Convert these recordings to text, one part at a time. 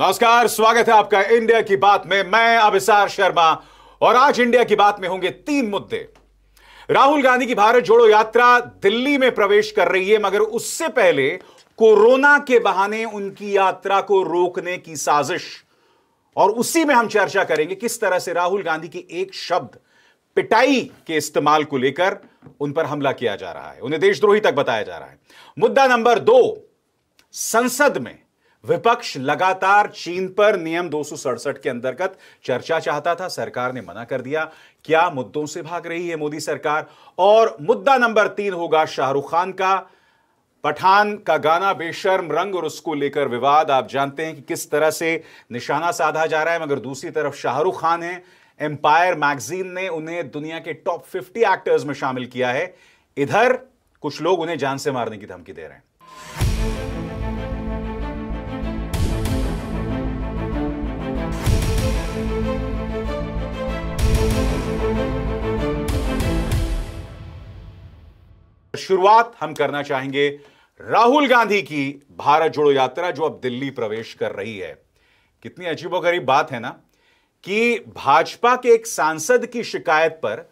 नमस्कार स्वागत है आपका इंडिया की बात में मैं अभिसार शर्मा और आज इंडिया की बात में होंगे तीन मुद्दे राहुल गांधी की भारत जोड़ो यात्रा दिल्ली में प्रवेश कर रही है मगर उससे पहले कोरोना के बहाने उनकी यात्रा को रोकने की साजिश और उसी में हम चर्चा करेंगे किस तरह से राहुल गांधी के एक शब्द पिटाई के इस्तेमाल को लेकर उन पर हमला किया जा रहा है उन्हें देशद्रोही तक बताया जा रहा है मुद्दा नंबर दो संसद में विपक्ष लगातार चीन पर नियम दो के अंतर्गत चर्चा चाहता था सरकार ने मना कर दिया क्या मुद्दों से भाग रही है मोदी सरकार और मुद्दा नंबर तीन होगा शाहरुख खान का पठान का गाना बेशर्म रंग और उसको लेकर विवाद आप जानते हैं कि किस तरह से निशाना साधा जा रहा है मगर दूसरी तरफ शाहरुख खान है एम्पायर मैगजीन ने उन्हें दुनिया के टॉप 50 एक्टर्स में शामिल किया है इधर कुछ लोग उन्हें जान से मारने की धमकी दे रहे हैं शुरुआत हम करना चाहेंगे राहुल गांधी की भारत जोड़ो यात्रा जो अब दिल्ली प्रवेश कर रही है कितनी अजीबोगरीब बात है ना कि भाजपा के एक सांसद की शिकायत पर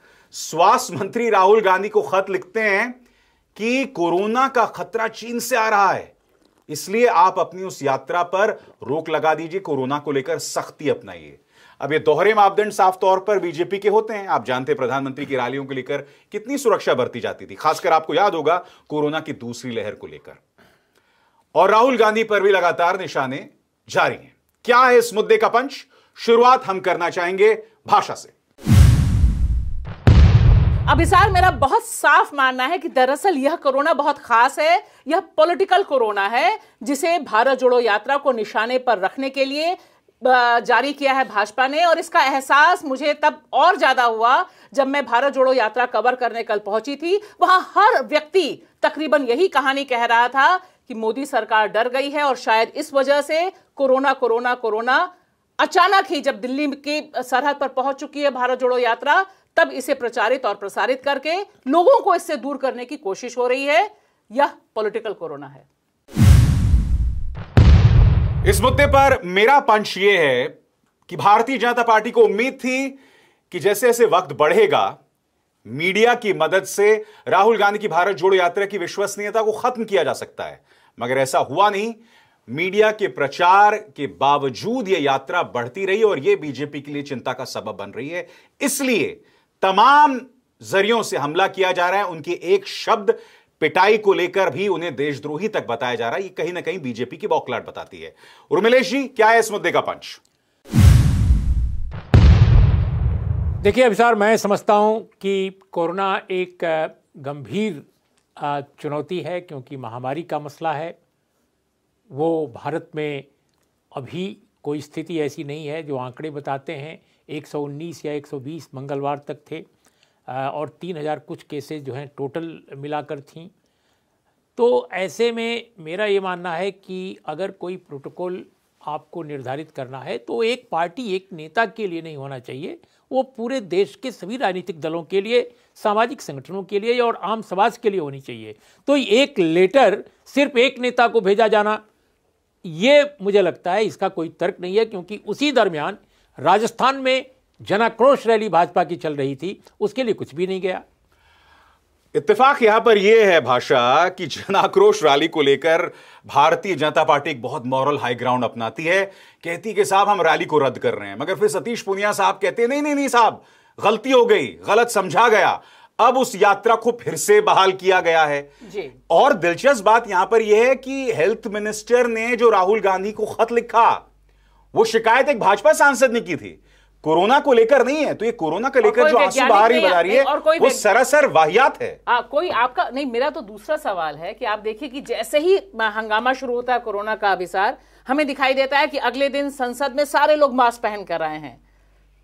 स्वास्थ्य मंत्री राहुल गांधी को खत लिखते हैं कि कोरोना का खतरा चीन से आ रहा है इसलिए आप अपनी उस यात्रा पर रोक लगा दीजिए कोरोना को लेकर सख्ती अपनाइए अब ये दोहरे मापदंड साफ तौर पर बीजेपी के होते हैं आप जानते हैं प्रधानमंत्री की रैलियों को लेकर कितनी सुरक्षा बरती जाती थी खासकर आपको याद होगा कोरोना की दूसरी लहर को लेकर और राहुल गांधी पर भी लगातार निशाने जारी हैं क्या है इस मुद्दे का पंच शुरुआत हम करना चाहेंगे भाषा से अभिसार मेरा बहुत साफ मानना है कि दरअसल यह कोरोना बहुत खास है यह पॉलिटिकल कोरोना है जिसे भारत जोड़ो यात्रा को निशाने पर रखने के लिए जारी किया है भाजपा ने और इसका एहसास मुझे तब और ज़्यादा हुआ जब मैं भारत जोड़ो यात्रा कवर करने कल पहुंची थी वहां हर व्यक्ति तकरीबन यही कहानी कह रहा था कि मोदी सरकार डर गई है और शायद इस वजह से कोरोना कोरोना कोरोना अचानक ही जब दिल्ली की सरहद पर पहुंच चुकी है भारत जोड़ो यात्रा तब इसे प्रचारित और प्रसारित करके लोगों को इससे दूर करने की कोशिश हो रही है यह पॉलिटिकल कोरोना है इस मुद्दे पर मेरा पंच यह है कि भारतीय जनता पार्टी को उम्मीद थी कि जैसे जैसे वक्त बढ़ेगा मीडिया की मदद से राहुल गांधी की भारत जोड़ो यात्रा की विश्वसनीयता को खत्म किया जा सकता है मगर ऐसा हुआ नहीं मीडिया के प्रचार के बावजूद यह यात्रा बढ़ती रही और यह बीजेपी के लिए चिंता का सबब बन रही है इसलिए तमाम जरियों से हमला किया जा रहा है उनके एक शब्द पिटाई को लेकर भी उन्हें देशद्रोही तक बताया जा रहा है ये कहीं ना कहीं बीजेपी की बौखलाट बताती है उर्मिलेश जी क्या है इस मुद्दे का पंच देखिए अभिसार मैं समझता हूं कि कोरोना एक गंभीर चुनौती है क्योंकि महामारी का मसला है वो भारत में अभी कोई स्थिति ऐसी नहीं है जो आंकड़े बताते हैं 119 या 120 मंगलवार तक थे और तीन हज़ार कुछ केसेस जो हैं टोटल मिलाकर थी तो ऐसे में मेरा ये मानना है कि अगर कोई प्रोटोकॉल आपको निर्धारित करना है तो एक पार्टी एक नेता के लिए नहीं होना चाहिए वो पूरे देश के सभी राजनीतिक दलों के लिए सामाजिक संगठनों के लिए और आम समाज के लिए होनी चाहिए तो एक लेटर सिर्फ एक नेता को भेजा जाना ये मुझे लगता है इसका कोई तर्क नहीं है क्योंकि उसी दरमियान राजस्थान में जनाक्रोश रैली भाजपा की चल रही थी उसके लिए कुछ भी नहीं गया इत्तेफाक यहां पर यह है भाषा कि जनाक्रोश रैली को लेकर भारतीय जनता पार्टी एक बहुत मॉरल हाई ग्राउंड अपनाती है कहती कि साहब हम रैली को रद्द कर रहे हैं मगर फिर सतीश पुनिया साहब कहते हैं नहीं नहीं नहीं साहब गलती हो गई गलत समझा गया अब उस यात्रा को फिर से बहाल किया गया है जी। और दिलचस्प बात यहां पर यह है कि हेल्थ मिनिस्टर ने जो राहुल गांधी को खत लिखा वो शिकायत एक भाजपा सांसद ने की थी कोरोना को लेकर नहीं है तो ये कोरोना को लेकर जो आंसू बाहर ही बता रही है और कोई वो सरासर वाहियात है आ, कोई आपका नहीं मेरा तो दूसरा सवाल है कि आप देखिए कि जैसे ही हंगामा शुरू होता है कोरोना का अभिसार हमें दिखाई देता है कि अगले दिन संसद में सारे लोग मास्क पहन कर आए हैं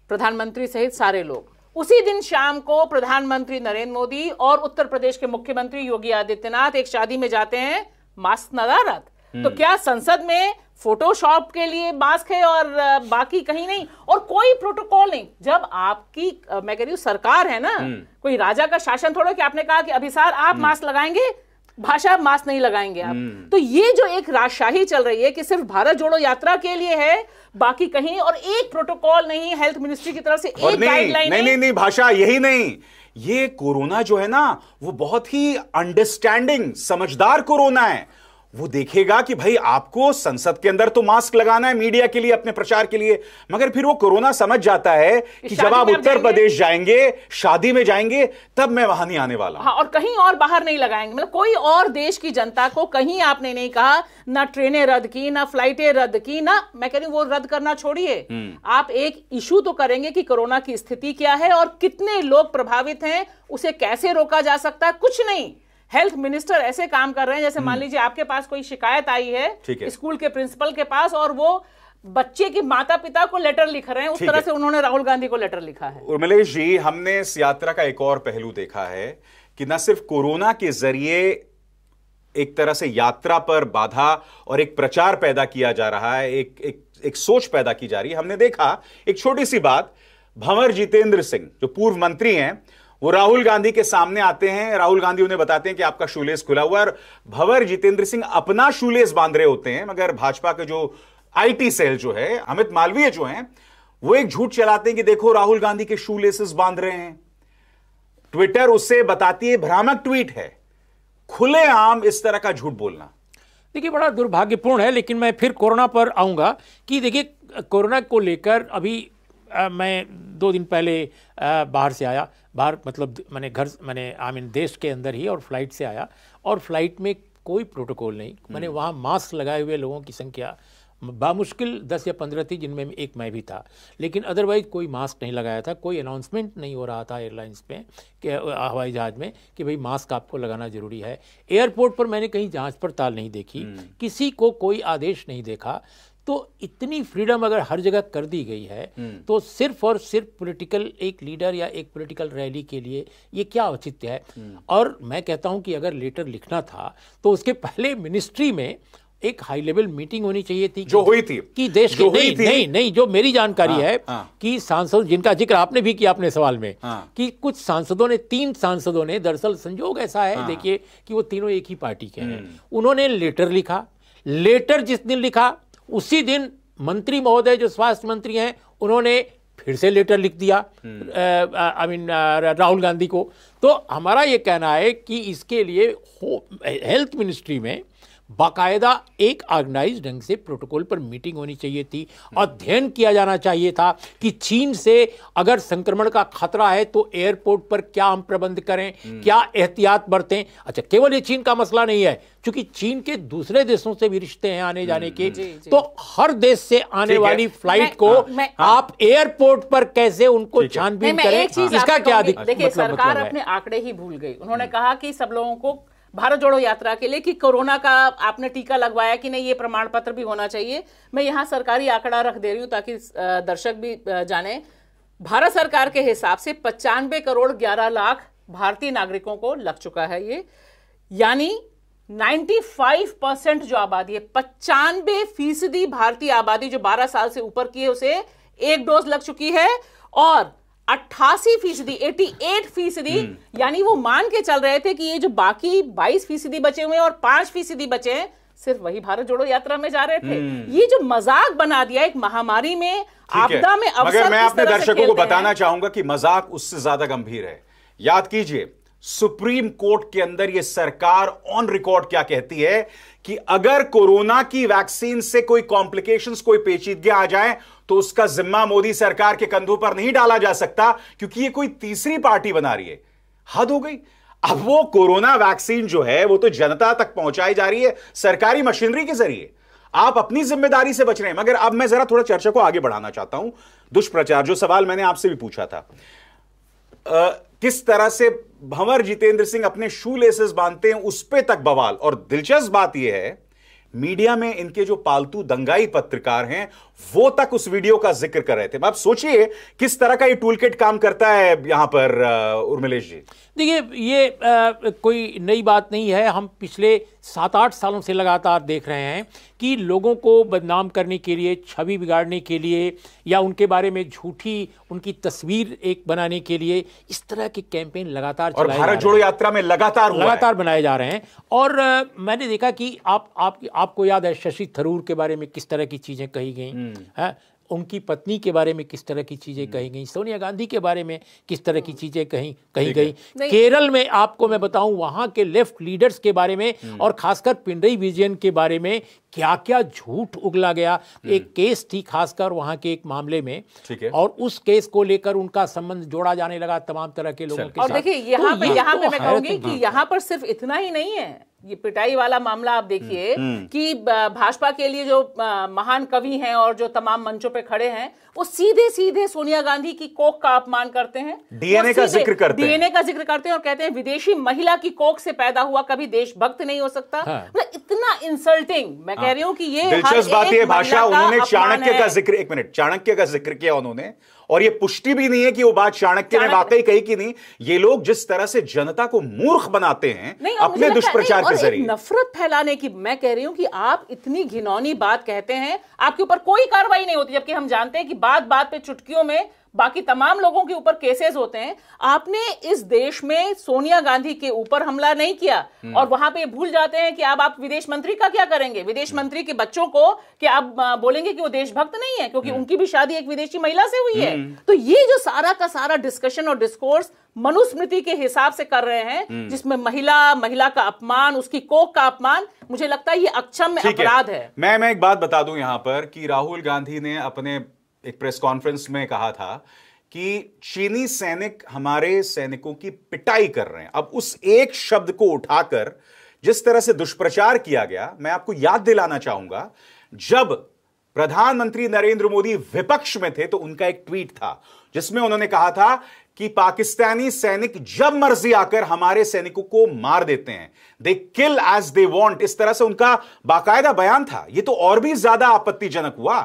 प्रधानमंत्री सहित सारे लोग उसी दिन शाम को प्रधानमंत्री नरेंद्र मोदी और उत्तर प्रदेश के मुख्यमंत्री योगी आदित्यनाथ एक शादी में जाते हैं मास्क नदारत तो हम्म। क्या संसद में फोटोशॉप के लिए मास्क है और बाकी कहीं नहीं और कोई प्रोटोकॉल नहीं जब आपकी मैं कह रही हूँ सरकार है ना हम्म। कोई राजा का शासन थोड़ा कि आपने कहा कि अभिसार आप मास्क हम्म। लगाएंगे भाषा मास्क नहीं लगाएंगे आप हम्म। तो ये जो एक राजशाही चल रही है कि सिर्फ भारत जोड़ो यात्रा के लिए है बाकी कहीं और एक प्रोटोकॉल नहीं हेल्थ मिनिस्ट्री की तरफ से एक गाइडलाइन नहीं नहीं नहीं भाषा यही नहीं ये कोरोना जो है ना वो बहुत ही अंडरस्टैंडिंग समझदार कोरोना है वो देखेगा कि भाई आपको संसद के अंदर तो मास्क लगाना है मीडिया के लिए अपने प्रचार के लिए मगर फिर वो कोरोना समझ जाता है कि जब आप उत्तर प्रदेश जाएंगे शादी में जाएंगे तब मैं वहां नहीं आने वाला हाँ, और कहीं और बाहर नहीं लगाएंगे मतलब कोई और देश की जनता को कहीं आपने नहीं कहा ना ट्रेनें रद्द की ना फ्लाइटें रद्द की ना मैं कह रही हूँ वो रद्द करना छोड़िए हम्म। आप एक इशू तो करेंगे कि कोरोना की स्थिति क्या है और कितने लोग प्रभावित हैं उसे कैसे रोका जा सकता है कुछ नहीं हेल्थ मिनिस्टर ऐसे काम कर रहे हैं जैसे मान हम्म। लीजिए आपके पास कोई शिकायत आई है स्कूल के प्रिंसिपल के पास और वो बच्चे के माता पिता को लेटर लिख रहे हैं उस तरह है। से उन्होंने राहुल गांधी को लेटर लिखा है उर्मिलेश जी हमने इस यात्रा का एक और पहलू देखा है कि न सिर्फ कोरोना के जरिए एक तरह से यात्रा पर बाधा और एक प्रचार पैदा किया जा रहा है एक एक, एक सोच पैदा की जा रही है हमने देखा एक छोटी सी बात भंवर जितेंद्र सिंह जो पूर्व मंत्री हैं वो राहुल गांधी के सामने आते हैं राहुल गांधी उन्हें बताते हैं कि आपका शूलेस खुला हुआ और भंवर जितेंद्र सिंह अपना शूलेस बांध रहे होते हैं मगर भाजपा के जो आईटी सेल जो है अमित मालवीय जो हैं वो एक झूठ चलाते हैं कि देखो राहुल गांधी के शू लेसेस बांध रहे हैं ट्विटर उससे बताती है भ्रामक ट्वीट है खुलेआम इस तरह का झूठ बोलना देखिए बड़ा दुर्भाग्यपूर्ण है लेकिन मैं फिर कोरोना पर आऊंगा कि देखिए कोरोना को लेकर अभी आ, मैं दो दिन पहले आ, बाहर से आया बाहर मतलब मैंने घर मैंने आई मीन देश के अंदर ही और फ्लाइट से आया और फ्लाइट में कोई प्रोटोकॉल नहीं हम्म। मैंने वहाँ मास्क लगाए हुए लोगों की संख्या बामुश्किल दस या पंद्रह थी जिनमें एक मैं भी था लेकिन अदरवाइज कोई मास्क नहीं लगाया था कोई अनाउंसमेंट नहीं हो रहा था एयरलाइंस में कि हवाई जहाज में कि भाई मास्क आपको लगाना जरूरी है एयरपोर्ट पर मैंने कहीं जांच पड़ताल नहीं देखी हम्म। किसी को कोई आदेश नहीं देखा तो इतनी फ्रीडम अगर हर जगह कर दी गई है हम्म। तो सिर्फ और सिर्फ पॉलिटिकल एक लीडर या एक पॉलिटिकल रैली के लिए ये क्या औचित्य है हम्म। और मैं कहता हूं कि अगर लेटर लिखना था तो उसके पहले मिनिस्ट्री में एक हाई लेवल मीटिंग होनी चाहिए थी जो हुई थी कि देश की नहीं, थी। नहीं नहीं जो मेरी जानकारी हाँ, है हाँ, कि सांसद जिनका जिक्र आपने भी किया अपने सवाल में हाँ, कि कुछ सांसदों ने तीन सांसदों ने दरअसल संजोग ऐसा है हाँ, देखिए कि वो तीनों एक ही पार्टी के हैं हम्म। उन्होंने लेटर लिखा लेटर जिस दिन लिखा उसी दिन मंत्री महोदय जो स्वास्थ्य मंत्री हैं उन्होंने फिर से लेटर लिख दिया I hmm. Mean Rahul Gandhi को तो हमारा ये कहना है कि इसके लिए हेल्थ मिनिस्ट्री में बाकायदा एक ऑर्गेनाइज ढंग से प्रोटोकॉल पर मीटिंग होनी चाहिए थी अध्ययन किया जाना चाहिए था कि चीन से अगर संक्रमण का खतरा है तो एयरपोर्ट पर क्या हम प्रबंध करें हम्म। क्या एहतियात बरतें अच्छा केवल ये चीन का मसला नहीं है क्योंकि चीन के दूसरे देशों से भी रिश्ते हैं आने जाने हम्म, के तो हर देश से आने वाली फ्लाइट को हाँ, हाँ। आप एयरपोर्ट पर कैसे उनको छानबीन करें इसका क्या देखिए मतलब मतलब सरकार अपने आंकड़े ही भूल गई उन्होंने हम्म। कहा कि सब लोगों को भारत जोड़ो यात्रा के लिए कि कोरोना का आपने टीका लगवाया कि नहीं ये प्रमाण पत्र भी होना चाहिए मैं यहाँ सरकारी आंकड़ा रख दे रही हूँ ताकि दर्शक भी जाने भारत सरकार के हिसाब से पचानवे करोड़ ग्यारह लाख भारतीय नागरिकों को लग चुका है ये यानी 95 परसेंट जो आबादी है पचानवे फीसदी भारतीय आबादी जो 12 साल से ऊपर की है उसे एक डोज लग चुकी है और अट्ठासी फीसदी एटी एट फीसदी हम्म। यानी वो मान के चल रहे थे कि ये जो बाकी बाईस फीसदी बचे हुए और पांच फीसदी बचे हैं सिर्फ वही भारत जोड़ो यात्रा में जा रहे थे हम्म। ये जो मजाक बना दिया एक महामारी में आपदा में अवसर मगर मैं अपने दर्शकों को बताना चाहूंगा कि मजाक उससे ज्यादा गंभीर है याद कीजिए सुप्रीम कोर्ट के अंदर यह सरकार ऑन रिकॉर्ड क्या कहती है कि अगर कोरोना की वैक्सीन से कोई कॉम्प्लिकेशंस कोई पेचीदगी आ जाए तो उसका जिम्मा मोदी सरकार के कंधों पर नहीं डाला जा सकता क्योंकि ये कोई तीसरी पार्टी बना रही है हद हो गई अब वो कोरोना वैक्सीन जो है वो तो जनता तक पहुंचाई जा रही है सरकारी मशीनरी के जरिए आप अपनी जिम्मेदारी से बच रहे हैं मगर अब मैं जरा थोड़ा चर्चा को आगे बढ़ाना चाहता हूं दुष्प्रचार जो सवाल मैंने आपसे भी पूछा था आ, किस तरह से भंवर जितेंद्र सिंह अपने शू लेसेस बांधते हैं उस पर तक बवाल और दिलचस्प बात यह है मीडिया में इनके जो पालतू दंगाई पत्रकार हैं वो तक उस वीडियो का जिक्र कर रहे थे आप सोचिए किस तरह का ये टूल काम करता है यहां पर उर्मिलेश जी देखिए ये आ, कोई नई बात नहीं है हम पिछले सात आठ सालों से लगातार देख रहे हैं कि लोगों को बदनाम करने के लिए छवि बिगाड़ने के लिए या उनके बारे में झूठी उनकी तस्वीर एक बनाने के लिए इस तरह के कैंपेन लगातार और भारत जोड़ो यात्रा में लगातार लगातार बनाए जा रहे हैं और आ, मैंने देखा कि आप, आप आपको याद है शशि थरूर के बारे में किस तरह की चीज़ें कही गई हम्म। है उनकी पत्नी के बारे में किस तरह की चीजें कही गई सोनिया गांधी के बारे में किस तरह की चीजें कही कही गई केरल में आपको मैं बताऊं वहां के लेफ्ट लीडर्स के बारे में हम्म। और खासकर पिंडई विजयन के बारे में क्या क्या झूठ उगला गया हम्म। एक केस थी खासकर वहां के एक मामले में ठीक है और उस केस को लेकर उनका संबंध जोड़ा जाने लगा तमाम तरह के लोगों के और देखिए तो यहाँ पर यहाँ पर तो मैं कहूंगी कि हाँ। यहाँ पर सिर्फ इतना ही नहीं है ये पिटाई वाला मामला आप देखिए हम्म, हम्म। कि भाजपा के लिए जो महान कवि हैं और जो तमाम मंचों पे खड़े हैं वो सीधे सीधे सोनिया गांधी की कोक का अपमान करते हैं डीएनए का जिक्र करते हैं डीएनए का जिक्र करते हैं और कहते हैं विदेशी महिला की कोक से पैदा हुआ कभी देशभक्त नहीं हो सकता हाँ। मतलब इतना इंसल्टिंग मैं हाँ। कह रही हूँ कि ये दिलचस्प बात यह भाषा उन्होंने चाणक्य का जिक्र एक मिनट चाणक्य का जिक्र किया उन्होंने और यह पुष्टि भी नहीं है कि वो बात चाणक्य ने वाकई कही कि नहीं ये लोग जिस तरह से जनता को मूर्ख बनाते हैं अपने दुष्प्रचार के जरिए नफरत फैलाने की मैं कह रही हूं कि आप इतनी घिनौनी बात कहते हैं आपके ऊपर कोई कार्रवाई नहीं होती जबकि हम जानते हैं कि बात बात पे चुटकियों में बाकी तमाम लोगों के ऊपर केसेस होते हैं आपने इस देश में सोनिया गांधी के ऊपर हमला नहीं किया हम्म। और वहां पे भूल जाते हैं कि अब आप विदेश मंत्री का क्या करेंगे विदेश मंत्री के बच्चों को कि आप बोलेंगे कि वो देशभक्त नहीं है क्योंकि हम्म। उनकी भी शादी एक विदेशी महिला से हुई है हम्म। तो ये जो सारा का सारा डिस्कशन और डिस्कोर्स मनुस्मृति के हिसाब से कर रहे हैं जिसमें महिला महिला का अपमान उसकी कोख का अपमान मुझे लगता है ये अक्षम अपराध है मैं मैं एक बात बता दूं यहां पर कि राहुल गांधी ने अपने एक प्रेस कॉन्फ्रेंस में कहा था कि चीनी सैनिक हमारे सैनिकों की पिटाई कर रहे हैं अब उस एक शब्द को उठाकर जिस तरह से दुष्प्रचार किया गया मैं आपको याद दिलाना चाहूंगा जब प्रधानमंत्री नरेंद्र मोदी विपक्ष में थे तो उनका एक ट्वीट था जिसमें उन्होंने कहा था कि पाकिस्तानी सैनिक जब मर्जी आकर हमारे सैनिकों को मार देते हैं दे किल एज दे वॉन्ट इस तरह से उनका बाकायदा बयान था यह तो और भी ज्यादा आपत्तिजनक हुआ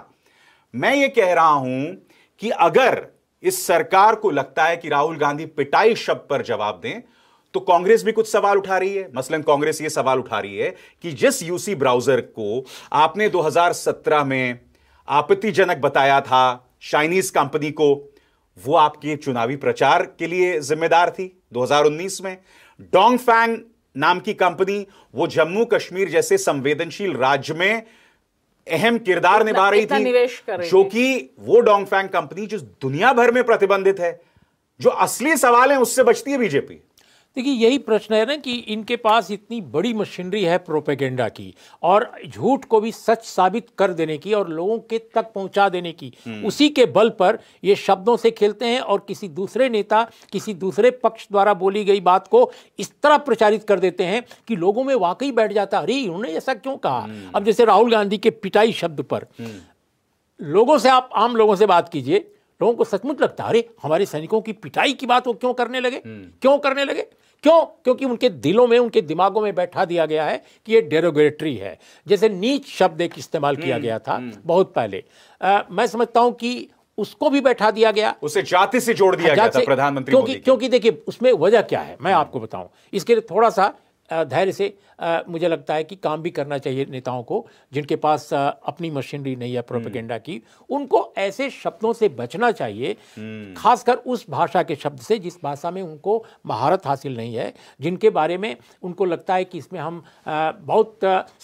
मैं ये कह रहा हूं कि अगर इस सरकार को लगता है कि राहुल गांधी पिटाई शब्द पर जवाब दें तो कांग्रेस भी कुछ सवाल उठा रही है मसलन कांग्रेस ये सवाल उठा रही है कि जिस यूसी ब्राउजर को आपने 2017 में आपत्तिजनक बताया था चाइनीज कंपनी को वो आपके चुनावी प्रचार के लिए जिम्मेदार थी 2019 में डोंगफैंग नाम की कंपनी वो जम्मू कश्मीर जैसे संवेदनशील राज्य में अहम किरदार निभा रही थी जो कि वो डोंगफैंग कंपनी जो दुनिया भर में प्रतिबंधित है जो असली सवाल है उससे बचती है बीजेपी देखिए यही प्रश्न है ना कि इनके पास इतनी बड़ी मशीनरी है प्रोपेगेंडा की और झूठ को भी सच साबित कर देने की और लोगों के तक पहुंचा देने की हम्म। उसी के बल पर ये शब्दों से खेलते हैं और किसी दूसरे नेता किसी दूसरे पक्ष द्वारा बोली गई बात को इस तरह प्रचारित कर देते हैं कि लोगों में वाकई बैठ जाता अरे उन्होंने ऐसा क्यों कहा हम्म। अब जैसे राहुल गांधी के पिटाई शब्द पर हम्म। लोगों से आप आम लोगों से बात कीजिए लोगों को सचमुच लगता है अरे हमारे सैनिकों की पिटाई की बात वो क्यों करने लगे क्यों करने लगे क्यों क्योंकि उनके दिलों में उनके दिमागों में बैठा दिया गया है कि ये डेरोगेटरी है जैसे नीच शब्द एक इस्तेमाल किया हम्म, गया था हम्म। बहुत पहले आ, मैं समझता हूं कि उसको भी बैठा दिया गया उसे जाति से जोड़ दिया हाँ, गया था प्रधानमंत्री क्योंकि क्योंकि देखिए उसमें वजह क्या है मैं हम्म। आपको बताऊं इसके लिए थोड़ा सा धैर्य से मुझे लगता है कि काम भी करना चाहिए नेताओं को जिनके पास अपनी मशीनरी नहीं है प्रोपेगेंडा हम्म। की उनको ऐसे शब्दों से बचना चाहिए हम्म। खासकर उस भाषा के शब्द से जिस भाषा में उनको महारत हासिल नहीं है जिनके बारे में उनको लगता है कि इसमें हम बहुत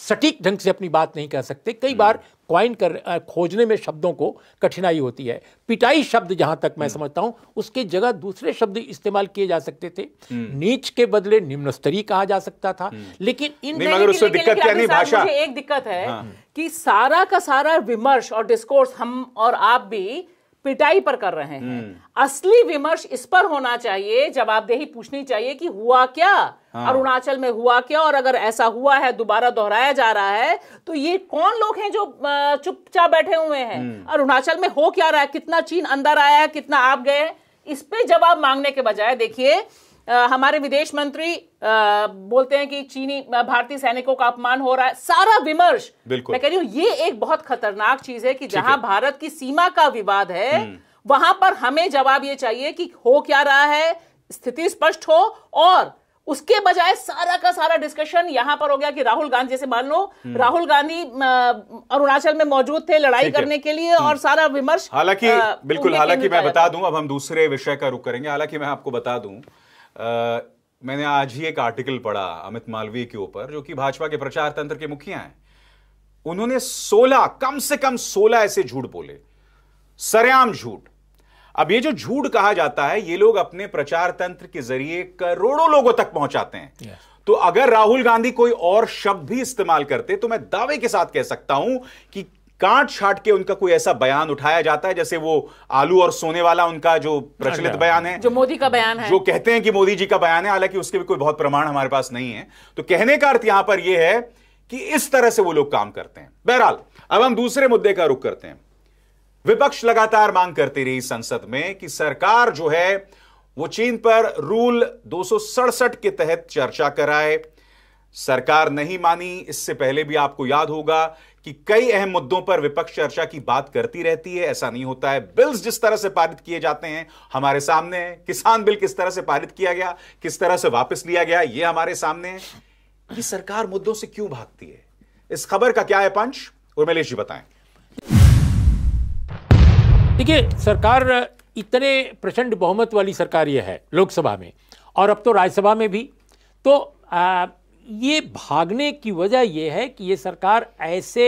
सटीक ढंग से अपनी बात नहीं कर सकते कई बार हम्म। क्वाइन कर खोजने में शब्दों को कठिनाई होती है पिटाई शब्द जहां तक मैं समझता हूं उसके जगह दूसरे शब्द इस्तेमाल किए जा सकते थे नीच के बदले निम्न स्तरीय कहा जा सकता था लेकिन लेकिन इन नहीं, मगर उससे दिक्कत क्या नहीं भाषा एक दिक्कत है हाँ। कि सारा का सारा विमर्श और डिस्कोर्स हम और आप भी पिटाई पर कर रहे हैं हम्म। असली विमर्श इस पर होना चाहिए जवाबदेही पूछनी चाहिए कि हुआ क्या हाँ। अरुणाचल में हुआ क्या और अगर ऐसा हुआ है दोबारा दोहराया जा रहा है तो ये कौन लोग हैं जो चुपचाप बैठे हुए हैं हम्म। अरुणाचल में हो क्या रहा है कितना चीन अंदर आया है कितना आप गए इस पे जवाब मांगने के बजाय देखिए हमारे विदेश मंत्री बोलते हैं कि चीनी भारतीय सैनिकों का अपमान हो रहा है सारा विमर्श बिल्कुल मैं कह रही हूँ ये एक बहुत खतरनाक चीज है कि जहां भारत की सीमा का विवाद है हम्म। वहां पर हमें जवाब ये चाहिए कि हो क्या रहा है स्थिति स्पष्ट हो और उसके बजाय सारा का सारा डिस्कशन यहां पर हो गया कि राहुल गांधी जैसे मान लो हम्म। राहुल गांधी अरुणाचल में मौजूद थे लड़ाई करने के लिए और हम्म। सारा विमर्श हालांकि बिल्कुल हालांकि मैं बता दूं अब हम दूसरे विषय का रुख करेंगे हालांकि मैं आपको बता दूं मैंने आज ही एक आर्टिकल पढ़ा अमित मालवीय के ऊपर जो कि भाजपा के प्रचार तंत्र के मुखिया हैं उन्होंने 16 कम से कम 16 ऐसे झूठ बोले सरेआम झूठ अब ये जो झूठ कहा जाता है ये लोग अपने प्रचार तंत्र के जरिए करोड़ों लोगों तक पहुंचाते हैं yes. तो अगर राहुल गांधी कोई और शब्द भी इस्तेमाल करते तो मैं दावे के साथ कह सकता हूं कि काट छाट के उनका कोई ऐसा बयान उठाया जाता है जैसे वो आलू और सोने वाला उनका जो प्रचलित हाँ, हाँ, बयान हाँ। है जो मोदी का बयान है जो कहते हैं कि मोदी जी का बयान है हालांकि उसके भी कोई बहुत प्रमाण हमारे पास नहीं है तो कहने का अर्थ यहां पर यह है कि इस तरह से वो लोग काम करते हैं बहरहाल अब हम दूसरे मुद्दे का रुख करते हैं विपक्ष लगातार मांग करती रही संसद में कि सरकार जो है वो चीन पर रूल दो के तहत चर्चा कराए सरकार नहीं मानी इससे पहले भी आपको याद होगा कि कई अहम मुद्दों पर विपक्ष चर्चा की बात करती रहती है ऐसा नहीं होता है बिल्स जिस तरह से पारित किए जाते हैं हमारे सामने है किसान बिल किस तरह से पारित किया गया किस तरह से वापस लिया गया यह हमारे सामने है कि सरकार मुद्दों से क्यों भागती है इस खबर का क्या है पंच उर्मिलेश जी बताएं देखिए सरकार इतने प्रचंड बहुमत वाली सरकार यह है लोकसभा में और अब तो राज्यसभा में भी तो आ, ये भागने की वजह यह है कि ये सरकार ऐसे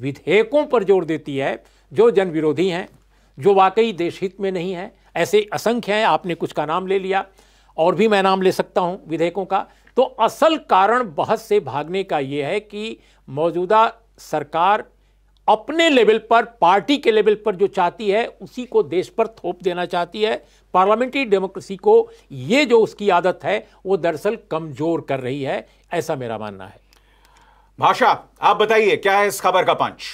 विधेयकों पर जोर देती है जो जन विरोधी हैं जो वाकई देश हित में नहीं है ऐसे असंख्य हैं आपने कुछ का नाम ले लिया और भी मैं नाम ले सकता हूं विधेयकों का तो असल कारण बहस से भागने का ये है कि मौजूदा सरकार अपने लेवल पर पार्टी के लेवल पर जो चाहती है उसी को देश पर थोप देना चाहती है पार्लियामेंट्री डेमोक्रेसी को ये जो उसकी आदत है वो दरअसल कमज़ोर कर रही है ऐसा मेरा मानना है भाषा आप बताइए क्या है इस खबर का पंच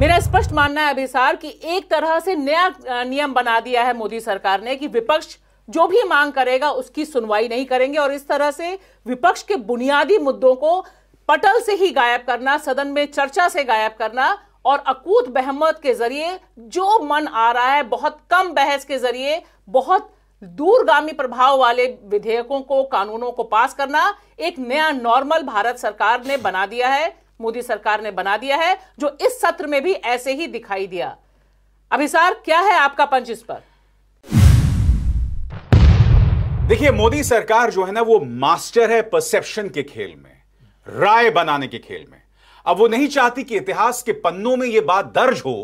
मेरा स्पष्ट मानना है अभिसार कि एक तरह से नया नियम बना दिया है मोदी सरकार ने कि विपक्ष जो भी मांग करेगा उसकी सुनवाई नहीं करेंगे और इस तरह से विपक्ष के बुनियादी मुद्दों को पटल से ही गायब करना सदन में चर्चा से गायब करना और अकूत बहमत के जरिए जो मन आ रहा है बहुत कम बहस के जरिए बहुत दूरगामी प्रभाव वाले विधेयकों को कानूनों को पास करना एक नया नॉर्मल भारत सरकार ने बना दिया है मोदी सरकार ने बना दिया है जो इस सत्र में भी ऐसे ही दिखाई दिया अभिसार क्या है आपका पंच इस पर देखिए मोदी सरकार जो है ना वो मास्टर है परसेप्शन के खेल में राय बनाने के खेल में अब वो नहीं चाहती कि इतिहास के पन्नों में यह बात दर्ज हो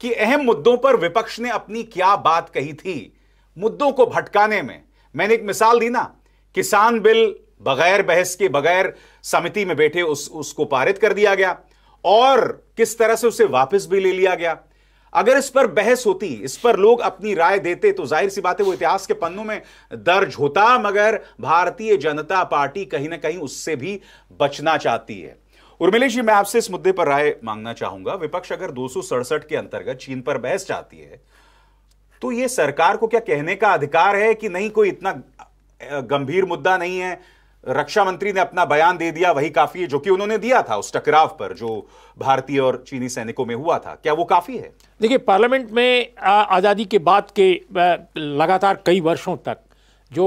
कि अहम मुद्दों पर विपक्ष ने अपनी क्या बात कही थी मुद्दों को भटकाने में मैंने एक मिसाल दी ना किसान बिल बगैर बहस के बगैर समिति में बैठे उस उसको पारित कर दिया गया और किस तरह से उसे वापस भी ले लिया गया अगर इस पर बहस होती इस पर लोग अपनी राय देते तो जाहिर सी बात है वो इतिहास के पन्नों में दर्ज होता मगर भारतीय जनता पार्टी कहीं ना कहीं उससे भी बचना चाहती है उर्मिलेश जी मैं आपसे इस मुद्दे पर राय मांगना चाहूंगा विपक्ष अगर दो के अंतर्गत चीन पर बहस चाहती है तो ये सरकार को क्या कहने का अधिकार है कि नहीं कोई इतना गंभीर मुद्दा नहीं है रक्षा मंत्री ने अपना बयान दे दिया वही काफी है जो कि उन्होंने दिया था उस टकराव पर जो भारतीय और चीनी सैनिकों में हुआ था क्या वो काफी है देखिए पार्लियामेंट में आज़ादी के बाद के लगातार कई वर्षों तक जो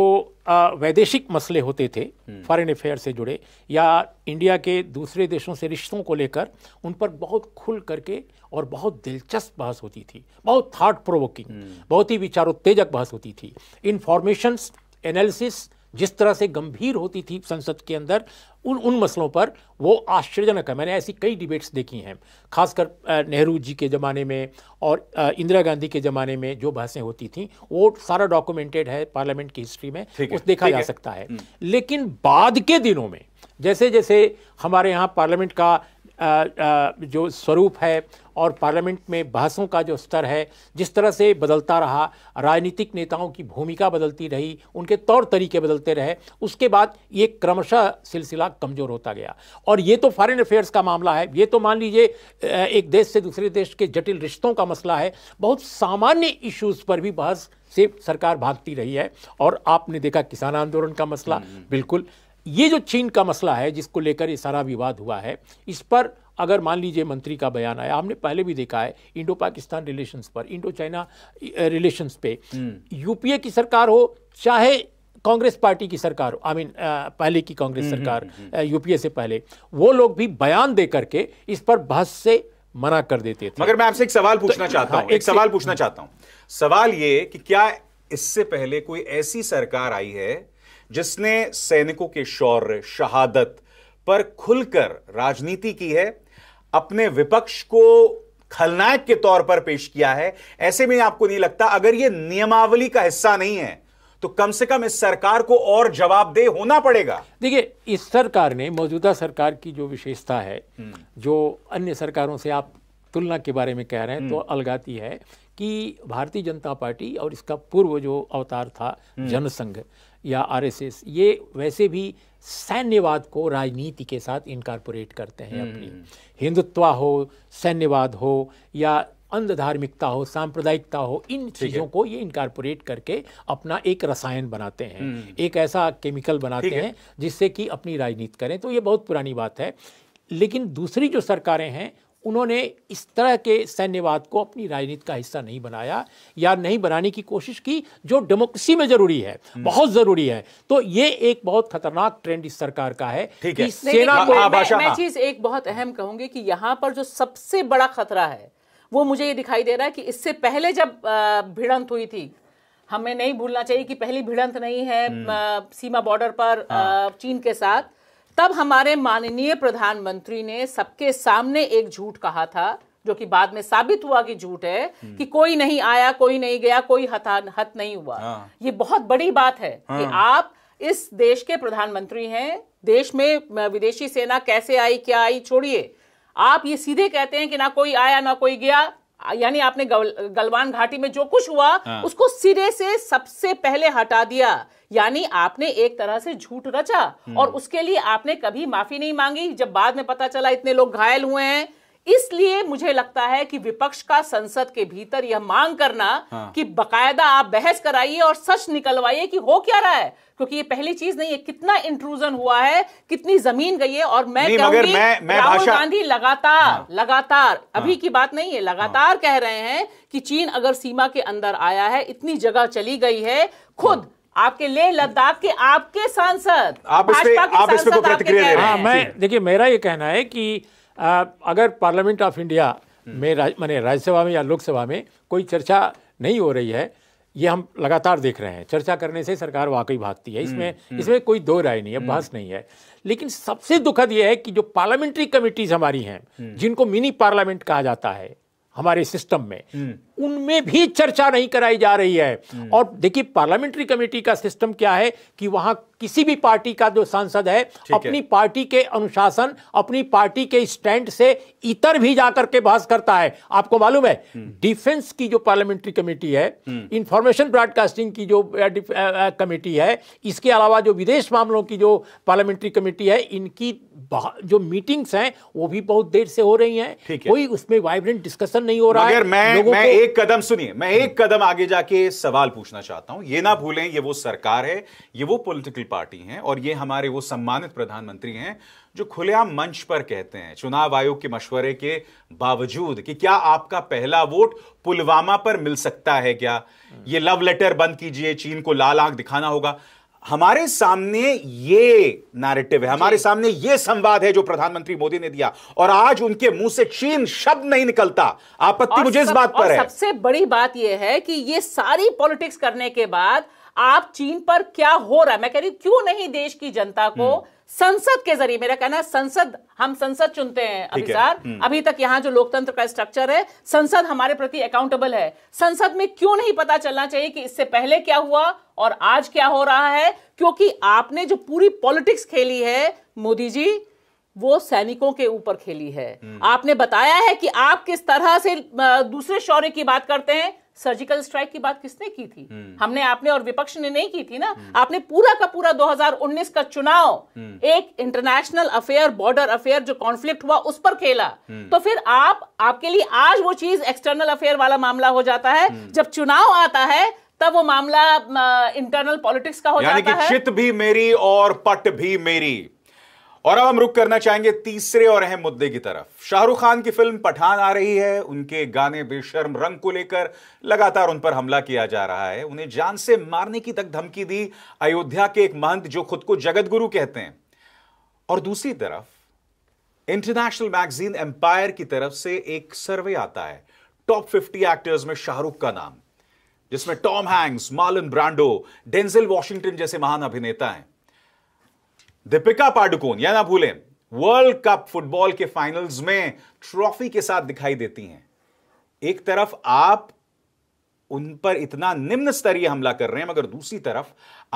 वैदेशिक मसले होते थे फॉरेन हम्म। अफेयर से जुड़े या इंडिया के दूसरे देशों से रिश्तों को लेकर उन पर बहुत खुल करके और बहुत दिलचस्प बहस होती थी बहुत थाट प्रोवोकिंग हम्म। बहुत ही विचारोत्तेजक बहस होती थी इन्फॉर्मेशंस एनालिसिस जिस तरह से गंभीर होती थी संसद के अंदर उन उन मसलों पर वो आश्चर्यजनक है मैंने ऐसी कई डिबेट्स देखी हैं खासकर नेहरू जी के ज़माने में और इंदिरा गांधी के ज़माने में जो बहसें होती थी वो सारा डॉक्यूमेंटेड है पार्लियामेंट की हिस्ट्री में उस देखा जा सकता है हम्म। लेकिन बाद के दिनों में जैसे जैसे हमारे यहाँ पार्लियामेंट का जो स्वरूप है और पार्लियामेंट में बहसों का जो स्तर है जिस तरह से बदलता रहा राजनीतिक नेताओं की भूमिका बदलती रही उनके तौर तरीके बदलते रहे उसके बाद ये क्रमशः सिलसिला कमज़ोर होता गया और ये तो फॉरेन अफेयर्स का मामला है ये तो मान लीजिए एक देश से दूसरे देश के जटिल रिश्तों का मसला है बहुत सामान्य इश्यूज़ पर भी बहस से सरकार भागती रही है और आपने देखा किसान आंदोलन का मसला हम्म। बिल्कुल ये जो चीन का मसला है जिसको लेकर ये सारा विवाद हुआ है इस पर अगर मान लीजिए मंत्री का बयान आया हमने पहले भी देखा है इंडो पाकिस्तान रिलेशंस पर इंडो चाइना रिलेशंस पे हम्म। यूपीए की सरकार हो चाहे कांग्रेस पार्टी की सरकार आई I मीन mean, पहले की कांग्रेस हम्म, हम्म, सरकार यूपीए से पहले वो लोग भी बयान दे करके इस पर बहस से मना कर देते थे मगर मैं आपसे एक सवाल तो पूछना तो, चाहता हूं एक, एक सवाल पूछना चाहता हूं सवाल ये कि क्या इससे पहले कोई ऐसी सरकार आई है जिसने सैनिकों के शौर्य शहादत पर खुलकर राजनीति की है अपने विपक्ष को खलनायक के तौर पर पेश किया है ऐसे में आपको नहीं लगता अगर यह नियमावली का हिस्सा नहीं है तो कम से कम इस सरकार को और जवाबदेह होना पड़ेगा देखिए इस सरकार ने मौजूदा सरकार की जो विशेषता है हम्म। जो अन्य सरकारों से आप तुलना के बारे में कह रहे हैं तो हम्म। अलगाती है कि भारतीय जनता पार्टी और इसका पूर्व जो अवतार था हम्म। जनसंघ या आरएसएस ये वैसे भी सैन्यवाद को राजनीति के साथ इनकारपोरेट करते हैं अपनी हम्म, हम्म। हिंदुत्वा हो सैन्यवाद हो या अंधधार्मिकता हो सांप्रदायिकता हो इन चीज़ों को ये इनकारपोरेट करके अपना एक रसायन बनाते हैं हम्म। एक ऐसा केमिकल बनाते हैं जिससे कि अपनी राजनीति करें तो ये बहुत पुरानी बात है लेकिन दूसरी जो सरकारें हैं उन्होंने इस तरह के सैन्यवाद को अपनी राजनीति का हिस्सा नहीं बनाया या नहीं बनाने की कोशिश की जो डेमोक्रेसी में जरूरी है हम्म। बहुत जरूरी है तो ये एक बहुत खतरनाक ट्रेंड इस सरकार का है कि सेना को मैं, मैं, मैं हाँ। चीज एक बहुत अहम कहूंगी कि यहां पर जो सबसे बड़ा खतरा है वो मुझे ये दिखाई दे रहा है कि इससे पहले जब भिड़ंत हुई थी हमें नहीं भूलना चाहिए कि पहली भिड़ंत नहीं है हम्म। सीमा बॉर्डर पर हाँ। चीन के साथ तब हमारे माननीय प्रधानमंत्री ने सबके सामने एक झूठ कहा था जो कि बाद में साबित हुआ कि झूठ है हम्म। कि कोई नहीं आया कोई नहीं गया कोई हत नहीं हुआ हाँ। ये बहुत बड़ी बात है कि हाँ। आप इस देश के प्रधानमंत्री हैं देश में विदेशी सेना कैसे आई क्या आई छोड़िए आप ये सीधे कहते हैं कि ना कोई आया ना कोई गया यानी आपने गलवान घाटी में जो कुछ हुआ हाँ। उसको सिरे से सबसे पहले हटा दिया यानी आपने एक तरह से झूठ रचा हम्म। और उसके लिए आपने कभी माफी नहीं मांगी जब बाद में पता चला इतने लोग घायल हुए हैं इसलिए मुझे लगता है कि विपक्ष का संसद के भीतर यह मांग करना हाँ। कि बकायदा आप बहस कराइए और सच निकलवाइए कि हो क्या रहा है क्योंकि ये पहली चीज नहीं है कितना इंट्रूजन हुआ है कितनी जमीन गई है और मैं कहूंगी राहुल गांधी लगातार हाँ। लगातार हाँ। अभी की बात नहीं है लगातार हाँ। कह रहे हैं कि चीन अगर सीमा के अंदर आया है इतनी जगह चली गई है खुद हाँ। आपके ले लद्दाख के आपके सांसद आप इस पे, आप इस पे प्रतिक्रिया दे रहे हाँ, हैं मैं देखिए मेरा ये कहना है कि अगर पार्लियामेंट ऑफ इंडिया हम्म। में राज, मैंने राज्यसभा में या लोकसभा में कोई चर्चा नहीं हो रही है ये हम लगातार देख रहे हैं चर्चा करने से सरकार वाकई भागती है इसमें हम्म, हम्म। इसमें कोई दो राय नहीं है बहस नहीं है लेकिन सबसे दुखद यह है कि जो पार्लियामेंट्री कमेटीज हमारी हैं जिनको मिनी पार्लियामेंट कहा जाता है हमारे सिस्टम में उनमें भी चर्चा नहीं कराई जा रही है हम्म। और देखिए पार्लियामेंट्री कमेटी का सिस्टम क्या है कि वहां किसी भी पार्टी का जो सांसद है अपनी है। पार्टी के अनुशासन अपनी पार्टी के स्टैंड से इतर भी जाकर के बहस करता है आपको मालूम है हम्म। डिफेंस की जो पार्लियामेंट्री कमेटी है हम्म। इंफॉर्मेशन ब्रॉडकास्टिंग की जो कमेटी है इसके अलावा जो विदेश मामलों की जो पार्लियामेंट्री कमेटी है इनकी जो मीटिंग्स हैं वो भी बहुत देर से हो रही हैं कोई उसमें वाइब्रेंट डिस्कशन नहीं हो रहा है मैं, मैं एक एक कदम सुनिए मैं एक कदम आगे जाके सवाल पूछना चाहता हूं ये ना भूलें ये वो सरकार है ये वो पॉलिटिकल पार्टी है और ये हमारे वो सम्मानित प्रधानमंत्री हैं जो खुलेआम मंच पर कहते हैं चुनाव आयोग के मशवरे के बावजूद कि क्या आपका पहला वोट पुलवामा पर मिल सकता है क्या ये लव लेटर बंद कीजिए चीन को लाल आंख दिखाना होगा हमारे सामने ये नैरेटिव है हमारे सामने ये संवाद है जो प्रधानमंत्री मोदी ने दिया और आज उनके मुंह से चीन शब्द नहीं निकलता आपत्ति मुझे सब, इस बात पर है सबसे बड़ी बात यह है कि ये सारी पॉलिटिक्स करने के बाद आप चीन पर क्या हो रहा है मैं कह रही हूं क्यों नहीं देश की जनता को हम्म। संसद के जरिए मेरा कहना है संसद हम संसद चुनते हैं अभी सर हम्म। अभी तक यहाँ जो लोकतंत्र का स्ट्रक्चर है संसद हमारे प्रति अकाउंटेबल है संसद में क्यों नहीं पता चलना चाहिए कि इससे पहले क्या हुआ और आज क्या हो रहा है क्योंकि आपने जो पूरी पॉलिटिक्स खेली है मोदी जी वो सैनिकों के ऊपर खेली है हम्म। आपने बताया है कि आप किस तरह से दूसरे शौर्य की बात करते हैं सर्जिकल स्ट्राइक की बात किसने की थी हम्म। हमने आपने और विपक्ष ने नहीं की थी ना हम्म। आपने पूरा का पूरा 2019 का चुनाव हम्म। एक इंटरनेशनल अफेयर बॉर्डर अफेयर जो कॉन्फ्लिक्ट हुआ उस पर खेला तो फिर आप आपके लिए आज वो चीज एक्सटर्नल अफेयर वाला मामला हो जाता है जब चुनाव आता है तब वो मामला इंटरनल पॉलिटिक्स का हो जाता है चित भी मेरी और पट भी मेरी और अब हम रुक करना चाहेंगे तीसरे और अहम मुद्दे की तरफ शाहरुख खान की फिल्म पठान आ रही है उनके गाने बेशर्म रंग को लेकर लगातार उन पर हमला किया जा रहा है उन्हें जान से मारने की तक धमकी दी अयोध्या के एक महंत जो खुद को जगत गुरु कहते हैं और दूसरी तरफ इंटरनेशनल मैगजीन एम्पायर की तरफ से एक सर्वे आता है टॉप फिफ्टी एक्टर्स में शाहरुख का नाम जिसमें Tom Hanks Marlon Brando Denzel Washington जैसे महान अभिनेता हैं दीपिका पाडुकोन या ना भूलें वर्ल्ड कप फुटबॉल के फाइनल्स में ट्रॉफी के साथ दिखाई देती हैं एक तरफ आप उन पर इतना निम्न स्तरीय हमला कर रहे हैं मगर दूसरी तरफ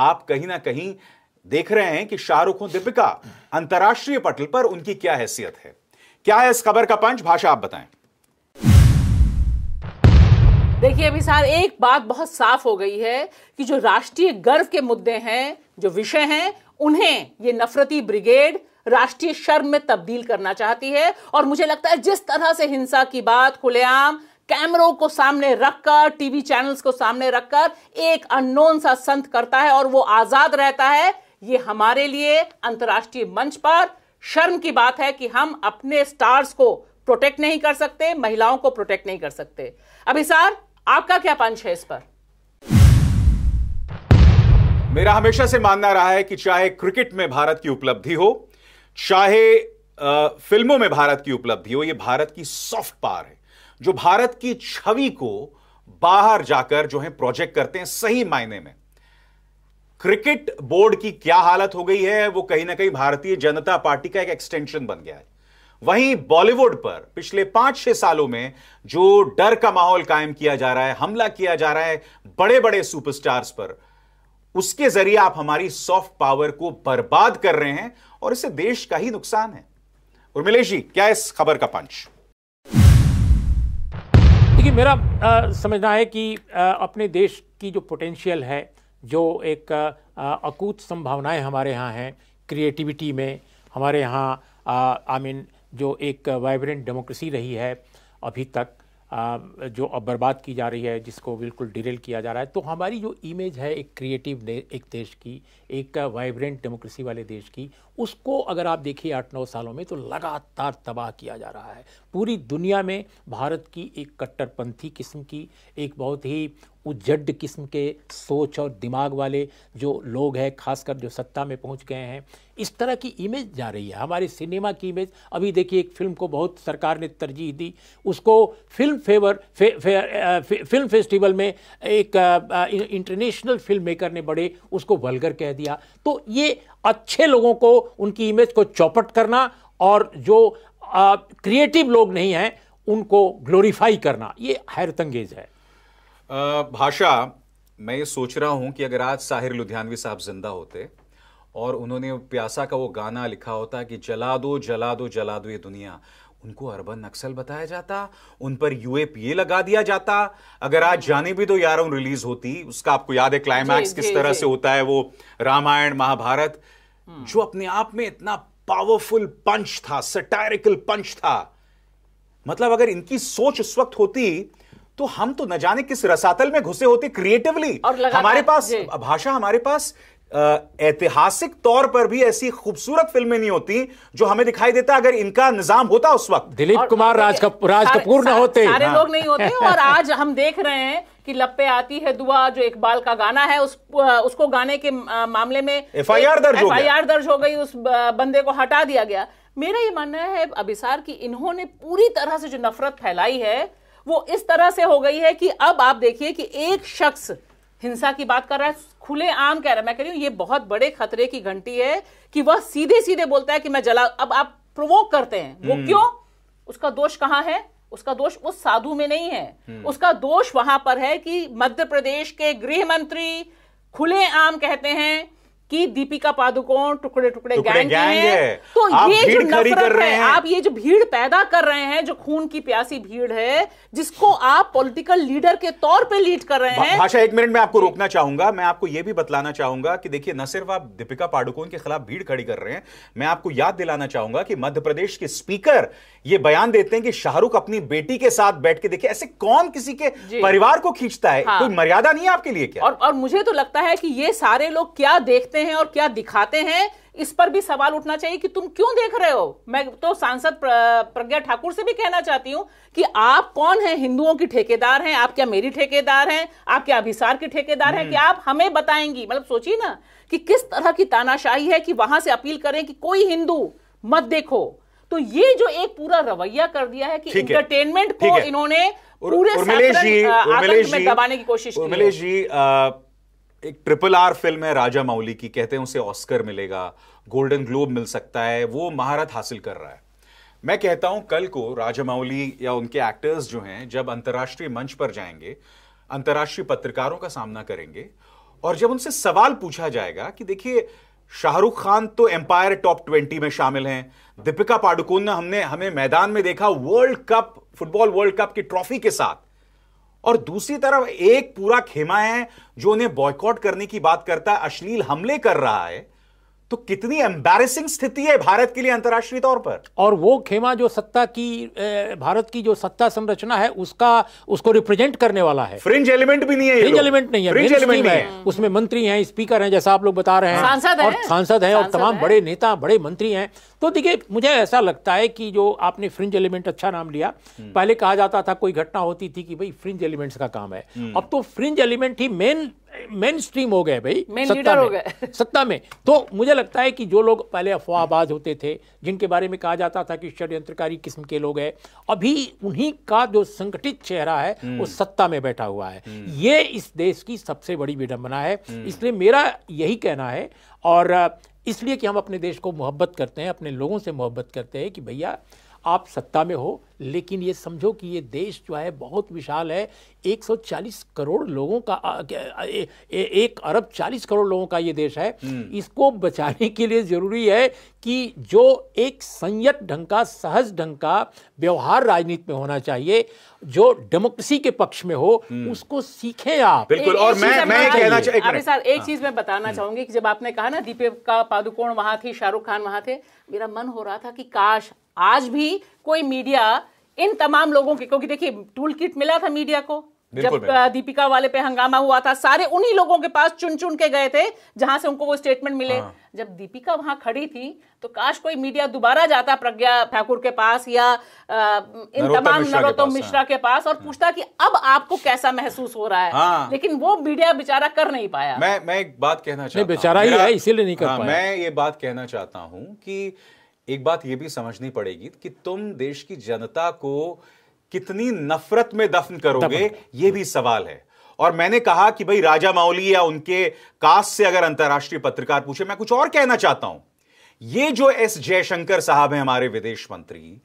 आप कहीं ना कहीं देख रहे हैं कि शाहरुख हो दीपिका अंतर्राष्ट्रीय पटल पर उनकी क्या हैसियत है क्या है इस खबर का पंच भाषा आप बताएं देखिए अभी साहब एक बात बहुत साफ हो गई है कि जो राष्ट्रीय गर्व के मुद्दे हैं जो विषय हैं उन्हें ये नफरती ब्रिगेड राष्ट्रीय शर्म में तब्दील करना चाहती है और मुझे लगता है जिस तरह से हिंसा की बात खुलेआम कैमरों को सामने रखकर टीवी चैनल्स को सामने रखकर एक अननोन सा संत करता है और वो आजाद रहता है ये हमारे लिए अंतर्राष्ट्रीय मंच पर शर्म की बात है कि हम अपने स्टार्स को प्रोटेक्ट नहीं कर सकते महिलाओं को प्रोटेक्ट नहीं कर सकते अभी आपका क्या पंच है इस पर मेरा हमेशा से मानना रहा है कि चाहे क्रिकेट में भारत की उपलब्धि हो चाहे फिल्मों में भारत की उपलब्धि हो यह भारत की सॉफ्ट पावर है जो भारत की छवि को बाहर जाकर जो है प्रोजेक्ट करते हैं सही मायने में क्रिकेट बोर्ड की क्या हालत हो गई है वो कहीं ना कहीं भारतीय जनता पार्टी का एक एक्सटेंशन बन गया है वहीं बॉलीवुड पर पिछले पांच छह सालों में जो डर का माहौल कायम किया जा रहा है हमला किया जा रहा है बड़े बड़े सुपरस्टार्स पर उसके जरिए आप हमारी सॉफ्ट पावर को बर्बाद कर रहे हैं और इससे देश का ही नुकसान है उर्मिलेश जी क्या इस खबर का पंच देखिए मेरा आ, समझना है कि आ, अपने देश की जो पोटेंशियल है जो एक अकूत संभावनाएं हमारे यहाँ हैं क्रिएटिविटी में हमारे यहाँ आई मीन जो एक वाइब्रेंट डेमोक्रेसी रही है अभी तक जो अब बर्बाद की जा रही है जिसको बिल्कुल डिरेल किया जा रहा है तो हमारी जो इमेज है एक क्रिएटिव दे, एक देश की एक वाइब्रेंट डेमोक्रेसी वाले देश की उसको अगर आप देखिए आठ नौ सालों में तो लगातार तबाह किया जा रहा है पूरी दुनिया में भारत की एक कट्टरपंथी किस्म की एक बहुत ही उज्जड किस्म के सोच और दिमाग वाले जो लोग हैं खासकर जो सत्ता में पहुंच गए हैं इस तरह की इमेज जा रही है हमारे सिनेमा की इमेज अभी देखिए एक फिल्म को बहुत सरकार ने तरजीह दी उसको फिल्म फेवर फे, फे, फे, फिल्म फेस्टिवल में एक इंटरनेशनल फिल्म मेकर ने बड़े उसको वलगर कह दिया तो ये अच्छे लोगों को उनकी इमेज को चौपट करना और जो क्रिएटिव uh, लोग नहीं हैं उनको ग्लोरीफाई करना ये हैरतंगेज है भाषा मैं ये सोच रहा हूँ कि अगर आज साहिर लुधियानवी साहब जिंदा होते और उन्होंने प्यासा का वो गाना लिखा होता कि जला दो जला दो जला दो ये दुनिया उनको अरबन नक्सल बताया जाता उन पर यूएपीए लगा दिया जाता अगर आज जाने भी दो यारों रिलीज होती उसका आपको याद है क्लाइमैक्स किस तरह से होता है वो रामायण महाभारत हम्म। जो अपने आप में इतना पावरफुल पंच था सटायरिकल पंच था मतलब अगर इनकी सोच उस वक्त होती तो हम तो न जाने किस रसातल में घुसे होते क्रिएटिवली और हमारे पास भाषा हमारे पास ऐतिहासिक तौर पर भी ऐसी खूबसूरत फिल्में नहीं होती जो हमें दिखाई देता अगर इनका निजाम होता उस वक्त दिलीप कुमार राज राज कपूर ना होते सारे हाँ। लोग नहीं होते और आज हम देख रहे हैं कि लपे आती है दुआ जो इकबाल का गाना है उस उसको गाने के मामले में एफ आई आर दर्ज एफ आई आर दर्ज हो गई उस बंदे को हटा दिया गया मेरा ये मानना है अभिसार की इन्होंने पूरी तरह से जो नफरत फैलाई है वो इस तरह से हो गई है कि अब आप देखिए कि एक शख्स हिंसा की बात कर रहा है खुले आम कह रहा है मैं कह रही हूं ये बहुत बड़े खतरे की घंटी है कि वह सीधे सीधे बोलता है कि मैं जला अब आप प्रोवोक करते हैं वो हम्म। क्यों उसका दोष कहां है उसका दोष उस साधु में नहीं है हम्म। उसका दोष वहां पर है कि मध्य प्रदेश के गृह मंत्री खुले आम कहते हैं कि दीपिका पादुकोण टुकड़े टुकड़े गैंग हैं तो ये जो नफरत है आप ये जो भीड़ पैदा कर रहे हैं जो खून की प्यासी भीड़ है जिसको आप पॉलिटिकल लीडर के तौर पे लीड कर रहे हैं भाषा एक मिनट में आपको रोकना चाहूंगा मैं आपको यह भी बतलाना चाहूंगा कि देखिए न सिर्फ आप दीपिका पाडुकोण के खिलाफ भीड़ खड़ी कर रहे हैं मैं आपको याद दिलाना चाहूंगा कि मध्य प्रदेश के स्पीकर ये बयान देते हैं कि शाहरुख अपनी बेटी के साथ बैठ के देखिए ऐसे कौन किसी के परिवार को खींचता है हाँ। कोई मर्यादा नहीं है आपके लिए क्या और मुझे तो लगता है कि ये सारे लोग क्या देखते करते हैं और क्या दिखाते हैं इस पर भी सवाल उठना चाहिए कि तुम क्यों देख रहे हो मैं तो सांसद प्रज्ञा ठाकुर से भी कहना चाहती हूं कि आप कौन हैं हिंदुओं की ठेकेदार हैं आप क्या मेरी ठेकेदार हैं आप क्या अभिसार के ठेकेदार हैं हम्म। कि आप हमें बताएंगी मतलब सोचिए ना कि किस तरह की तानाशाही है कि वहां से अपील करें कि कोई हिंदू मत देखो तो ये जो एक पूरा रवैया कर दिया है कि इंटरटेनमेंट को इन्होंने पूरे में दबाने की कोशिश की एक ट्रिपल आर फिल्म है राजा माउली की कहते हैं उसे ऑस्कर मिलेगा गोल्डन ग्लोब मिल सकता है वो महारत हासिल कर रहा है मैं कहता हूं कल को राजा माउली या उनके एक्टर्स जो हैं जब अंतर्राष्ट्रीय मंच पर जाएंगे अंतर्राष्ट्रीय पत्रकारों का सामना करेंगे और जब उनसे सवाल पूछा जाएगा कि देखिए शाहरुख खान तो एम्पायर टॉप ट्वेंटी में शामिल हैं दीपिका पाडुकोन ने हमने हमें मैदान में देखा world cup football world cup की ट्रॉफी के साथ और दूसरी तरफ एक पूरा खेमा है जो उन्हें बॉयकॉट करने की बात करता है अश्लील हमले कर रहा है तो कितनी एम्बेसिंग स्थिति है भारत के लिए अंतर्राष्ट्रीय तौर पर और वो खेमा जो सत्ता की भारत की जो सत्ता संरचना है उसका उसको रिप्रेजेंट करने वाला है फ्रिंज एलिमेंट भी नहीं है फ्रिंज एलिमेंट नहीं है फ्रिंज एलिमेंट है उसमें मंत्री हैं स्पीकर हैं जैसा आप लोग बता रहे हैं सांसद और सांसद हैं और तमाम बड़े नेता बड़े मंत्री हैं तो देखिए मुझे ऐसा लगता है कि जो आपने फ्रिंज एलिमेंट अच्छा नाम लिया हम्म। पहले कहा जाता था कोई घटना होती थी कि भाई फ्रिंज एलिमेंट्स का काम है हम्म। अब तो फ्रिंज एलिमेंट ही मेन मेन स्ट्रीम हो गए भाई सत्ता में, हो सत्ता में तो मुझे लगता है कि जो लोग पहले अफवाहबाज होते थे जिनके बारे में कहा जाता था कि षड्यंत्रकारी किस्म के लोग हैं अभी उन्हीं का जो संगठित चेहरा है हम्म। वो सत्ता में बैठा हुआ है हम्म। ये इस देश की सबसे बड़ी विडंबना है हम्म। इसलिए मेरा यही कहना है और इसलिए कि हम अपने देश को मोहब्बत करते हैं अपने लोगों से मोहब्बत करते हैं कि भैया आप सत्ता में हो लेकिन ये समझो कि ये देश जो है बहुत विशाल है 140 करोड़ लोगों का ए, ए, एक अरब 40 करोड़ लोगों का ये देश है हम्म। इसको बचाने के लिए ज़रूरी है कि जो एक संयत ढंग का सहज ढंग का व्यवहार राजनीति में होना चाहिए जो डेमोक्रेसी के पक्ष में हो हम्म। उसको सीखें आप बिल्कुल और मैं मैं कहना चाहिए एक चीज मैं बताना हम्म। चाहूंगी कि जब आपने कहा ना दीपिका पादुकोण वहां थी शाहरुख खान वहां थे मेरा मन हो रहा था कि काश आज भी कोई मीडिया इन तमाम लोगों के क्योंकि देखिए टूल किट मिला था मीडिया को जब दीपिका वाले पे हंगामा हुआ था सारे उन्हीं लोगों के पास चुन चुन के गए थे जहां से उनको वो स्टेटमेंट मिले हाँ। जब दीपिका वहां खड़ी थी तो काश कोई मीडिया दोबारा जाता प्रज्ञा ठाकुर के पास या इन तमाम नरोत्तम मिश्रा हाँ। के पास और पूछता कि अब आपको कैसा महसूस हो रहा है हाँ। लेकिन वो मीडिया बेचारा कर नहीं पाया मैं मैं एक बात कहना चाहता बेचारा ही है इसीलिए नहीं कर हाँ, मैं ये बात कहना चाहता हूँ कि एक बात यह भी समझनी पड़ेगी कि तुम देश की जनता को कितनी नफरत में दफन करोगे यह भी सवाल है और मैंने कहा कि भाई राजा माउली या उनके कास्ट से अगर अंतर्राष्ट्रीय पत्रकार पूछे मैं कुछ और कहना चाहता हूं ये जो एस जयशंकर साहब हैं हमारे विदेश मंत्री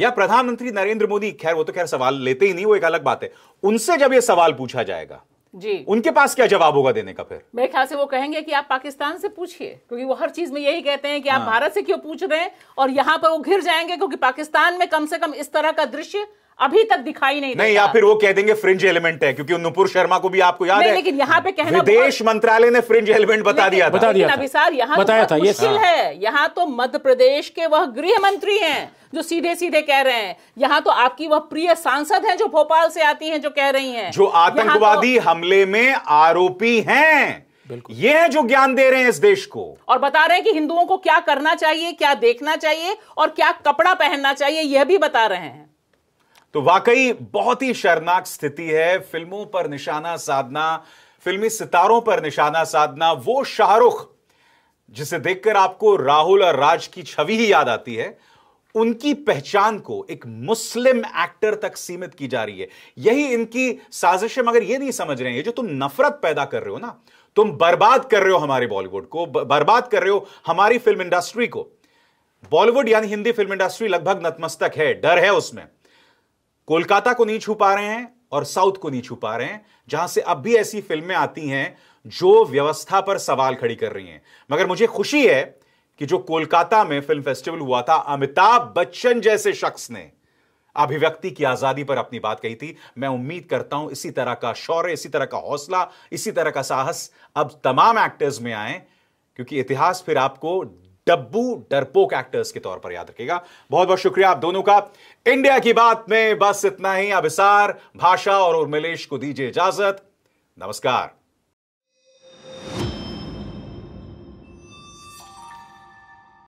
या प्रधानमंत्री नरेंद्र मोदी खैर वो तो खैर सवाल लेते ही नहीं वो एक अलग बात है उनसे जब ये सवाल पूछा जाएगा जी उनके पास क्या जवाब होगा देने का फिर मेरे ख्याल से वो कहेंगे कि आप पाकिस्तान से पूछिए क्योंकि वो हर चीज में यही कहते हैं कि हाँ। आप भारत से क्यों पूछ रहे हैं और यहाँ पर वो घिर जाएंगे क्योंकि पाकिस्तान में कम से कम इस तरह का दृश्य अभी तक दिखाई नहीं नहीं या फिर वो कह देंगे फ्रिंज एलिमेंट है क्योंकि नुपुर शर्मा को भी आपको याद है लेकिन यहाँ पे कहना विदेश मंत्रालय ने फ्रिंज एलिमेंट बता दिया था बता दिया अभिसार यहाँ तो बताया था मुश्किल हाँ। है यहाँ तो मध्य प्रदेश के वह गृह मंत्री हैं जो सीधे सीधे कह रहे हैं यहाँ तो आपकी वह प्रिय सांसद हैं जो भोपाल से आती हैं जो कह रही हैं जो तो आतंकवादी हमले में आरोपी हैं ये है जो ज्ञान दे रहे हैं इस देश को और बता रहे हैं कि हिंदुओं को क्या करना चाहिए क्या देखना चाहिए और क्या कपड़ा पहनना चाहिए यह भी बता रहे हैं तो वाकई बहुत ही शर्नाक स्थिति है फिल्मों पर निशाना साधना फिल्मी सितारों पर निशाना साधना वो शाहरुख जिसे देखकर आपको राहुल और राज की छवि ही याद आती है उनकी पहचान को एक मुस्लिम एक्टर तक सीमित की जा रही है यही इनकी साजिश है मगर ये नहीं समझ रहे हैं जो तुम नफरत पैदा कर रहे हो ना तुम बर्बाद कर रहे हो हमारे बॉलीवुड को बर्बाद कर रहे हो हमारी फिल्म इंडस्ट्री को बॉलीवुड यानी हिंदी फिल्म इंडस्ट्री लगभग नतमस्तक है डर है उसमें कोलकाता को नहीं छू पा रहे हैं और साउथ को नहीं छू पा रहे हैं जहां से अब भी ऐसी फिल्में आती हैं जो व्यवस्था पर सवाल खड़ी कर रही हैं मगर मुझे खुशी है कि जो कोलकाता में फिल्म फेस्टिवल हुआ था अमिताभ बच्चन जैसे शख्स ने अभिव्यक्ति की आजादी पर अपनी बात कही थी मैं उम्मीद करता हूं इसी तरह का शौर्य इसी तरह का हौसला इसी तरह का साहस अब तमाम एक्टर्स में आए क्योंकि इतिहास फिर आपको डब्बू डरपोक एक्टर्स के तौर पर याद रखेगा बहुत बहुत शुक्रिया आप दोनों का इंडिया की बात में बस इतना ही अभिसार भाषा और उर्मिलेश को दीजिए इजाजत नमस्कार